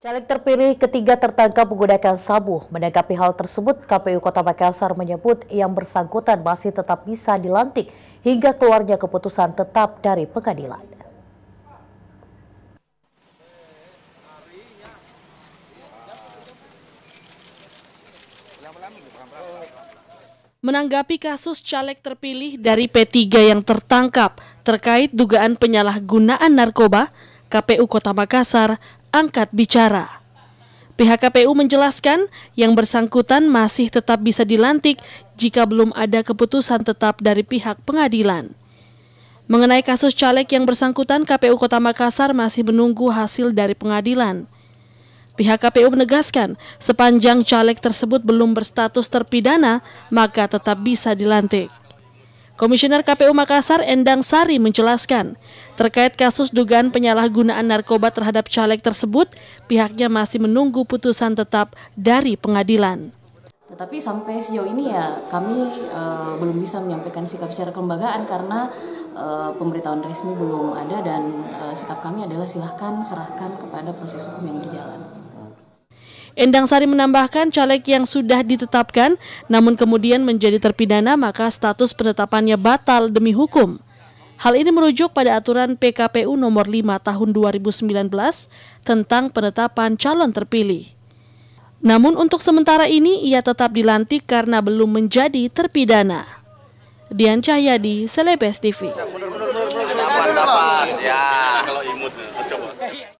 Caleg terpilih ketiga tertangkap menggunakan sabu. Menanggapi hal tersebut, KPU Kota Makassar menyebut yang bersangkutan masih tetap bisa dilantik hingga keluarnya keputusan tetap dari pengadilan. Menanggapi kasus caleg terpilih dari P3 yang tertangkap terkait dugaan penyalahgunaan narkoba, KPU Kota Makassar angkat bicara. Pihak KPU menjelaskan yang bersangkutan masih tetap bisa dilantik jika belum ada keputusan tetap dari pihak pengadilan. Mengenai kasus caleg yang bersangkutan, KPU Kota Makassar masih menunggu hasil dari pengadilan. Pihak KPU menegaskan, sepanjang caleg tersebut belum berstatus terpidana, maka tetap bisa dilantik. Komisioner KPU Makassar Endang Sari menjelaskan, terkait kasus dugaan penyalahgunaan narkoba terhadap caleg tersebut, pihaknya masih menunggu putusan tetap dari pengadilan. Tetapi sampai sejauh ini ya kami e, belum bisa menyampaikan sikap secara kelembagaan karena e, pemberitahuan resmi belum ada dan e, sikap kami adalah silahkan serahkan kepada proses hukum yang berjalan. Endang Sari menambahkan caleg yang sudah ditetapkan namun kemudian menjadi terpidana maka status penetapannya batal demi hukum. Hal ini merujuk pada aturan PKPU nomor 5 tahun 2019 tentang penetapan calon terpilih. Namun untuk sementara ini ia tetap dilantik karena belum menjadi terpidana. Dian Cahyadi, Selebes TV.